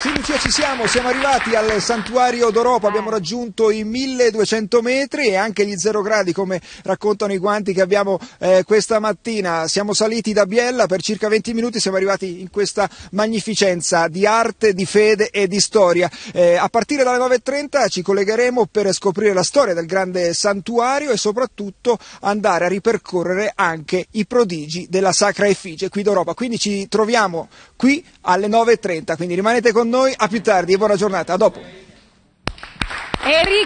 Sì Lucia ci siamo, siamo arrivati al santuario d'Europa, abbiamo raggiunto i 1200 metri e anche gli zero gradi come raccontano i guanti che abbiamo eh, questa mattina. Siamo saliti da Biella per circa 20 minuti, siamo arrivati in questa magnificenza di arte, di fede e di storia. Eh, a partire dalle 9.30 ci collegheremo per scoprire la storia del grande santuario e soprattutto andare a ripercorrere anche i prodigi della Sacra Effigie qui d'Europa. Quindi ci troviamo qui alle 9.30, quindi rimanete con con noi, a più tardi e buona giornata, a dopo.